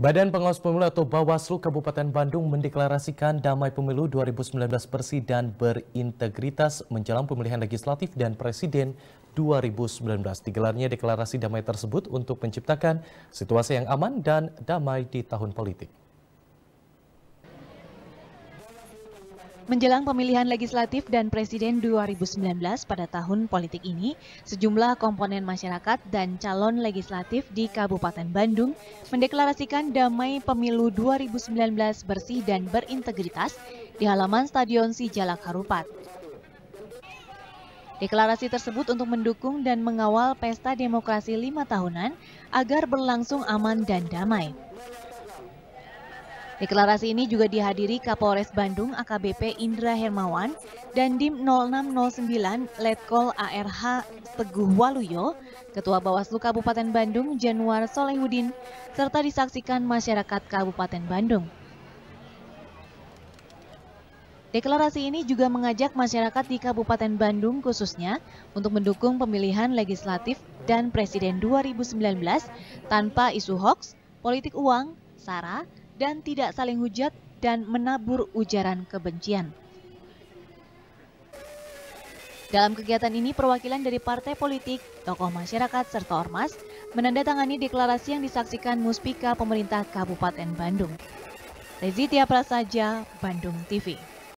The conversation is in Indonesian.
Badan Pengawas Pemilu atau Bawaslu Kabupaten Bandung mendeklarasikan damai pemilu 2019 bersih dan berintegritas menjelang pemilihan legislatif dan presiden 2019. Digelarnya deklarasi damai tersebut untuk menciptakan situasi yang aman dan damai di tahun politik. Menjelang pemilihan legislatif dan presiden 2019 pada tahun politik ini, sejumlah komponen masyarakat dan calon legislatif di Kabupaten Bandung mendeklarasikan damai pemilu 2019 bersih dan berintegritas di halaman Stadion Sijalak Harupat. Deklarasi tersebut untuk mendukung dan mengawal pesta demokrasi lima tahunan agar berlangsung aman dan damai. Deklarasi ini juga dihadiri Kapolres Bandung AKBP Indra Hermawan dan Dim 0609 Letkol ARH Teguh Waluyo, Ketua Bawaslu Kabupaten Bandung Januar Solehudin, serta disaksikan masyarakat Kabupaten Bandung. Deklarasi ini juga mengajak masyarakat di Kabupaten Bandung khususnya untuk mendukung pemilihan legislatif dan presiden 2019 tanpa isu hoax, politik uang, sara, dan tidak saling hujat dan menabur ujaran kebencian. Dalam kegiatan ini, perwakilan dari partai politik, tokoh masyarakat, serta ormas menandatangani deklarasi yang disaksikan Muspika Pemerintah Kabupaten Bandung. Rezitia Prasaja, Bandung TV.